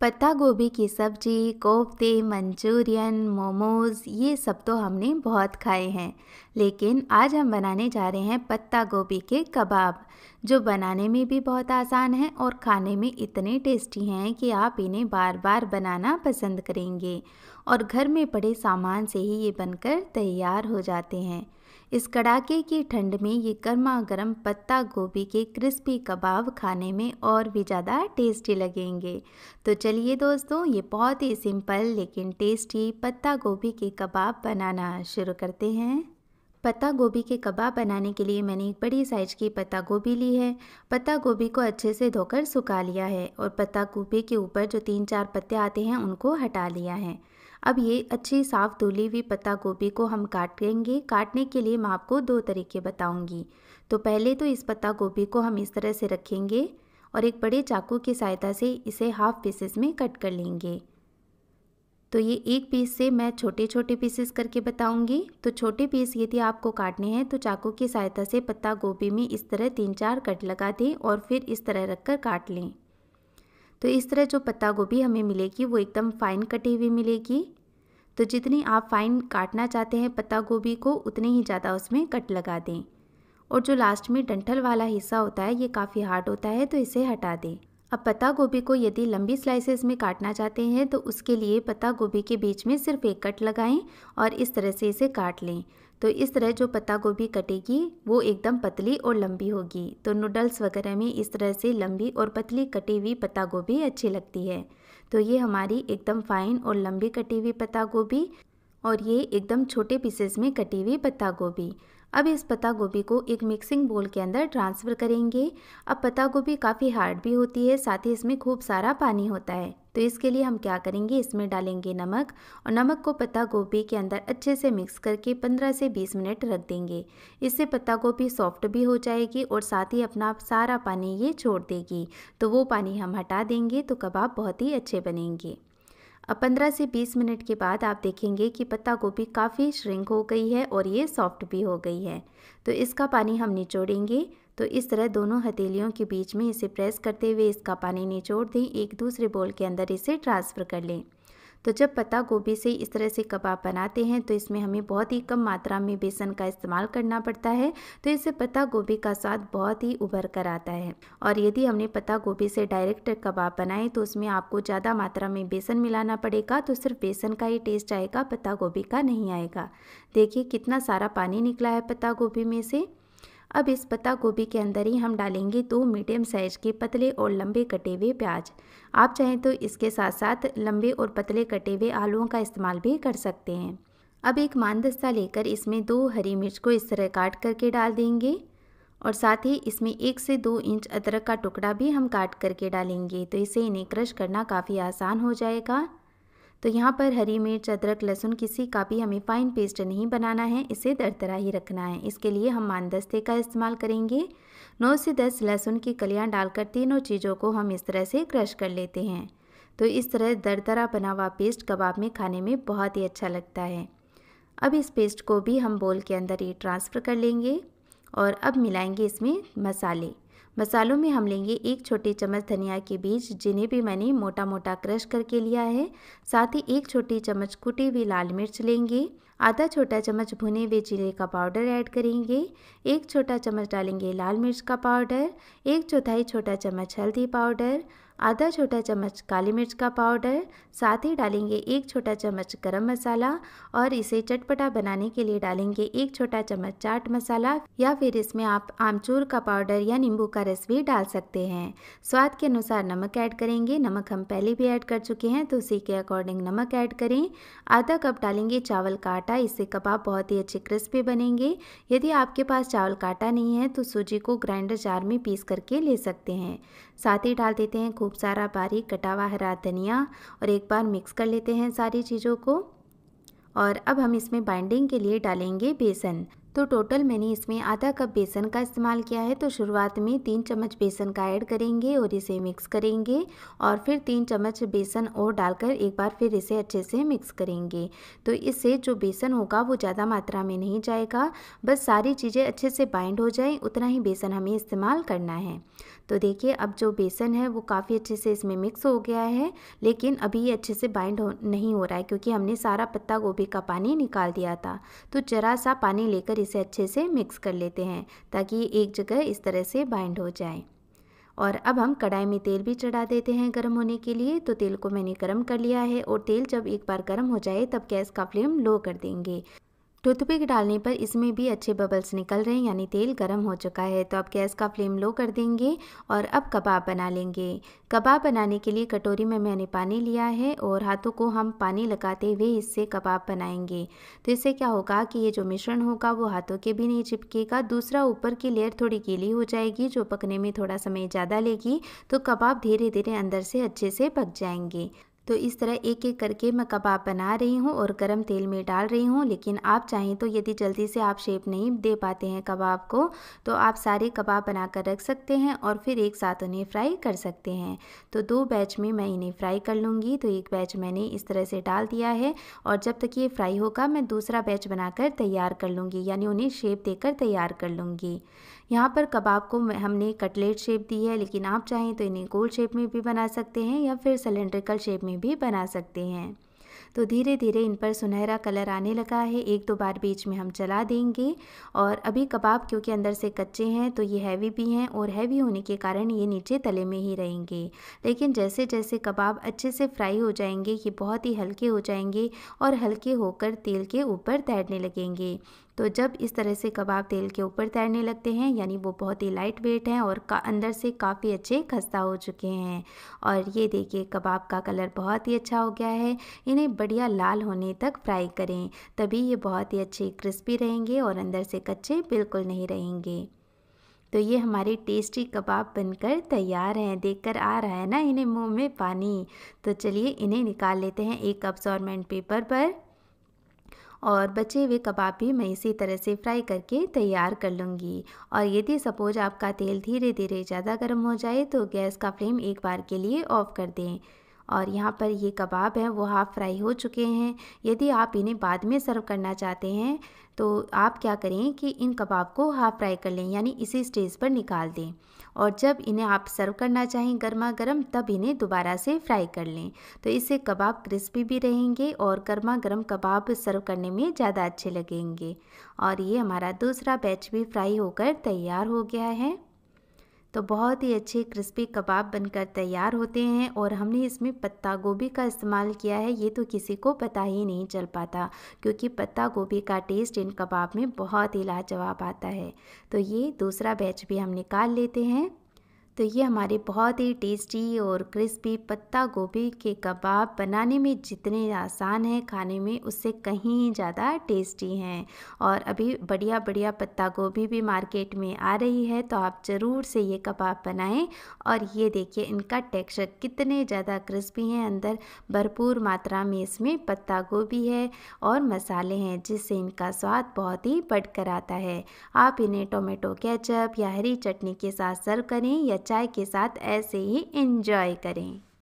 पत्ता गोभी की सब्जी कोफ्ते मंचूरियन मोमोज़ ये सब तो हमने बहुत खाए हैं लेकिन आज हम बनाने जा रहे हैं पत्ता गोभी के कबाब जो बनाने में भी बहुत आसान है और खाने में इतने टेस्टी हैं कि आप इन्हें बार बार बनाना पसंद करेंगे और घर में पड़े सामान से ही ये बनकर तैयार हो जाते हैं इस कड़ाके की ठंड में ये गर्मा गर्म पत्ता गोभी के क्रिस्पी कबाब खाने में और भी ज़्यादा टेस्टी लगेंगे तो चलिए दोस्तों ये बहुत ही सिंपल लेकिन टेस्टी पत्ता गोभी के कबाब बनाना शुरू करते हैं पत्ता गोभी के कबाब बनाने के लिए मैंने एक बड़ी साइज की पत्ता गोभी ली है पत्ता गोभी को अच्छे से धोकर सुखा लिया है और पत्ता गोभी के ऊपर जो तीन चार पत्ते आते हैं उनको हटा लिया है अब ये अच्छी साफ़ धुली हुई पत्ता गोभी को हम काट लेंगे काटने के लिए मैं आपको दो तरीके बताऊंगी तो पहले तो इस पत्ता गोभी को हम इस तरह से रखेंगे और एक बड़े चाकू की सहायता से इसे हाफ पीसेस में कट कर लेंगे तो ये एक पीस से मैं छोटे छोटे पीसेस करके बताऊंगी तो छोटे पीस यदि आपको काटने हैं तो चाकू की सहायता से पत्ता गोभी में इस तरह तीन चार कट लगा दें और फिर इस तरह रखकर काट लें तो इस तरह जो पत्ता गोभी हमें मिलेगी वो एकदम फाइन कटी हुई मिलेगी तो जितनी आप फाइन काटना चाहते हैं पत्ता गोभी को उतने ही ज़्यादा उसमें कट लगा दें और जो लास्ट में डंठल वाला हिस्सा होता है ये काफ़ी हार्ड होता है तो इसे हटा दें अब पत्ता गोभी को यदि लंबी स्लाइसेस में काटना चाहते हैं तो उसके लिए पत्ता गोभी के बीच में सिर्फ एक कट लगाएं और इस तरह से इसे काट लें तो इस तरह जो पत्ता गोभी कटेगी वो एकदम पतली और लंबी होगी तो नूडल्स वगैरह में इस तरह से लंबी और पतली कटी हुई पत्ता गोभी अच्छी लगती है तो ये हमारी एकदम फाइन और लंबी कटी हुई पत्ता गोभी और ये एकदम छोटे पीसेस में कटी हुई पत्ता गोभी अब इस पत्ता गोभी को एक मिक्सिंग बोल के अंदर ट्रांसफ़र करेंगे अब पत्ता गोभी काफ़ी हार्ड भी होती है साथ ही इसमें खूब सारा पानी होता है तो इसके लिए हम क्या करेंगे इसमें डालेंगे नमक और नमक को पत्ता गोभी के अंदर अच्छे से मिक्स करके 15 से 20 मिनट रख देंगे इससे पत्ता गोभी सॉफ्ट भी हो जाएगी और साथ ही अपना सारा पानी ये छोड़ देगी तो वो पानी हम हटा देंगे तो कबाब बहुत ही अच्छे बनेंगे अब 15 से 20 मिनट के बाद आप देखेंगे कि पत्ता गोभी काफ़ी श्रिंक हो गई है और ये सॉफ्ट भी हो गई है तो इसका पानी हम निचोड़ेंगे तो इस तरह दोनों हथेलियों के बीच में इसे प्रेस करते हुए इसका पानी निचोड़ दें एक दूसरे बोल के अंदर इसे ट्रांसफ़र कर लें तो जब पत्ता गोभी से इस तरह से कबाब बनाते हैं तो इसमें हमें बहुत ही कम मात्रा में बेसन का इस्तेमाल करना पड़ता है तो इससे पत्ता गोभी का स्वाद बहुत ही उभर कर आता है और यदि हमने पत्ता गोभी से डायरेक्ट कबाब बनाए तो उसमें आपको ज़्यादा मात्रा में बेसन मिलाना पड़ेगा तो सिर्फ बेसन का ही टेस्ट आएगा पत्ता गोभी का नहीं आएगा देखिए कितना सारा पानी निकला है पत्ता गोभी में से अब इस पत्ता गोभी के अंदर ही हम डालेंगे दो मीडियम साइज़ के पतले और लंबे कटे हुए प्याज आप चाहें तो इसके साथ साथ लंबे और पतले कटे हुए आलुओं का इस्तेमाल भी कर सकते हैं अब एक मानदस्ता लेकर इसमें दो हरी मिर्च को इस तरह काट करके डाल देंगे और साथ ही इसमें एक से दो इंच अदरक का टुकड़ा भी हम काट करके डालेंगे तो इसे इन्हें क्रश करना काफ़ी आसान हो जाएगा तो यहाँ पर हरी मिर्च अदरक लहसुन किसी का भी हमें फ़ाइन पेस्ट नहीं बनाना है इसे दरदरा ही रखना है इसके लिए हम मानदस्ते का इस्तेमाल करेंगे नौ से दस लहसुन की कलियाँ डालकर तीनों चीज़ों को हम इस तरह से क्रश कर लेते हैं तो इस तरह दरदरा बना हुआ पेस्ट कबाब में खाने में बहुत ही अच्छा लगता है अब इस पेस्ट को भी हम बोल के अंदर ही ट्रांसफ़र कर लेंगे और अब मिलाएंगे इसमें मसाले मसालों में हम लेंगे एक छोटी चम्मच धनिया के बीज जिन्हें भी मैंने मोटा मोटा क्रश करके लिया है साथ ही एक छोटी चम्मच कुटी हुई लाल मिर्च लेंगे आधा छोटा चम्मच भुने हुए जीरे का पाउडर ऐड करेंगे एक छोटा चम्मच डालेंगे लाल मिर्च का पाउडर एक चौथाई छोटा चम्मच हल्दी पाउडर आधा छोटा चम्मच काली मिर्च का पाउडर साथ ही डालेंगे एक छोटा चम्मच गरम मसाला और इसे चटपटा बनाने के लिए डालेंगे एक छोटा चम्मच चाट मसाला या फिर इसमें आप आमचूर का पाउडर या नींबू का रस भी डाल सकते हैं स्वाद के अनुसार नमक ऐड करेंगे नमक हम पहले भी ऐड कर चुके हैं तो उसी के अकॉर्डिंग नमक ऐड करें आधा कप डालेंगे चावल का आटा इससे कबाब बहुत ही अच्छे क्रिस्पी बनेंगे यदि आपके पास चावल का आटा नहीं है तो सूजी को ग्राइंडर जार में पीस करके ले सकते हैं साथ ही डाल देते हैं खूब सारा बारीक कटा हुआ हरा धनिया और एक बार मिक्स कर लेते हैं सारी चीज़ों को और अब हम इसमें बाइंडिंग के लिए डालेंगे बेसन तो टोटल मैंने इसमें आधा कप बेसन का इस्तेमाल किया है तो शुरुआत में तीन चम्मच बेसन का ऐड करेंगे और इसे मिक्स करेंगे और फिर तीन चम्मच बेसन और डालकर एक बार फिर इसे अच्छे से मिक्स करेंगे तो इससे जो बेसन होगा वो ज़्यादा मात्रा में नहीं जाएगा बस सारी चीज़ें अच्छे से बाइंड हो जाए उतना ही बेसन हमें इस्तेमाल करना है तो देखिए अब जो बेसन है वो काफ़ी अच्छे से इसमें मिक्स हो गया है लेकिन अभी ये अच्छे से बाइंड हो नहीं हो रहा है क्योंकि हमने सारा पत्ता गोभी का पानी निकाल दिया था तो ज़रा सा पानी लेकर इसे अच्छे से मिक्स कर लेते हैं ताकि एक जगह इस तरह से बाइंड हो जाए और अब हम कढ़ाई में तेल भी चढ़ा देते हैं गर्म होने के लिए तो तेल को मैंने गर्म कर लिया है और तेल जब एक बार गर्म हो जाए तब गैस का फ्लेम लो कर देंगे टूथपिक डालने पर इसमें भी अच्छे बबल्स निकल रहे हैं यानी तेल गर्म हो चुका है तो अब गैस का फ्लेम लो कर देंगे और अब कबाब बना लेंगे कबाब बनाने के लिए कटोरी में मैंने पानी लिया है और हाथों को हम पानी लगाते हुए इससे कबाब बनाएंगे तो इससे क्या होगा कि ये जो मिश्रण होगा वो हाथों के भी नहीं चिपकेगा दूसरा ऊपर की लेयर थोड़ी गीली हो जाएगी जो पकने में थोड़ा समय ज़्यादा लेगी तो कबाब धीरे धीरे अंदर से अच्छे से पक जाएंगे तो इस तरह एक एक करके मैं कबाब बना रही हूँ और गर्म तेल में डाल रही हूँ लेकिन आप चाहें तो यदि जल्दी से आप शेप नहीं दे पाते हैं कबाब को तो आप सारे कबाब बना कर रख सकते हैं और फिर एक साथ उन्हें फ्राई कर सकते हैं तो दो बैच में मैं इन्हें फ्राई कर लूँगी तो एक बैच मैंने इस तरह से डाल दिया है और जब तक ये फ्राई होगा मैं दूसरा बैच बनाकर तैयार कर लूँगी यानी उन्हें शेप देकर तैयार कर लूँगी यहाँ पर कबाब को हमने कटलेट शेप दी है लेकिन आप चाहें तो इन्हें गोल शेप में भी बना सकते हैं या फिर सिलेंड्रिकल शेप में में भी बना सकते हैं तो धीरे धीरे इन पर सुनहरा कलर आने लगा है एक दो बार बीच में हम चला देंगे और अभी कबाब क्योंकि अंदर से कच्चे हैं तो ये हैवी भी हैं और हैवी होने के कारण ये नीचे तले में ही रहेंगे लेकिन जैसे जैसे कबाब अच्छे से फ्राई हो जाएंगे ये बहुत ही हल्के हो जाएंगे और हल्के होकर तेल के ऊपर तैरने लगेंगे तो जब इस तरह से कबाब तेल के ऊपर तैरने लगते हैं यानी वो बहुत ही लाइट वेट हैं और का अंदर से काफ़ी अच्छे खस्ता हो चुके हैं और ये देखिए कबाब का कलर बहुत ही अच्छा हो गया है इन्हें बढ़िया लाल होने तक फ्राई करें तभी ये बहुत ही अच्छे क्रिस्पी रहेंगे और अंदर से कच्चे बिल्कुल नहीं रहेंगे तो ये हमारे टेस्टी कबाब बनकर तैयार हैं देखकर आ रहा है ना इन्हें मुंह में पानी तो चलिए इन्हें निकाल लेते हैं एक अब्सॉर्मेंट पेपर पर और बचे हुए कबाब भी मैं इसी तरह से फ्राई करके तैयार कर लूँगी और यदि सपोज आपका तेल धीरे धीरे ज़्यादा गर्म हो जाए तो गैस का फ्लेम एक बार के लिए ऑफ़ कर दें और यहाँ पर ये कबाब हैं वो हाफ़ फ्राई हो चुके हैं यदि आप इन्हें बाद में सर्व करना चाहते हैं तो आप क्या करें कि इन कबाब को हाफ़ फ्राई कर लें यानी इसी स्टेज पर निकाल दें और जब इन्हें आप सर्व करना चाहें गर्मा गर्म तब इन्हें दोबारा से फ्राई कर लें तो इससे कबाब क्रिस्पी भी रहेंगे और गर्मा गर्म कबाब सर्व करने में ज़्यादा अच्छे लगेंगे और ये हमारा दूसरा बैच भी फ्राई होकर तैयार हो गया है तो बहुत ही अच्छे क्रिस्पी कबाब बनकर तैयार होते हैं और हमने इसमें पत्ता गोभी का इस्तेमाल किया है ये तो किसी को पता ही नहीं चल पाता क्योंकि पत्ता गोभी का टेस्ट इन कबाब में बहुत ही लाजवाब आता है तो ये दूसरा बैच भी हम निकाल लेते हैं तो ये हमारे बहुत ही टेस्टी और क्रिस्पी पत्ता गोभी के कबाब बनाने में जितने आसान हैं खाने में उससे कहीं ज़्यादा टेस्टी हैं और अभी बढ़िया बढ़िया पत्ता गोभी भी मार्केट में आ रही है तो आप ज़रूर से ये कबाब बनाएं और ये देखिए इनका टेक्सचर कितने ज़्यादा क्रिस्पी हैं अंदर भरपूर मात्रा में इसमें पत्ता गोभी है और मसाले हैं जिससे इनका स्वाद बहुत ही बढ़कर आता है आप इन्हें टोमेटो कैचअप या हरी चटनी के साथ सर्व करें या चाय के साथ ऐसे ही इन्जॉय करें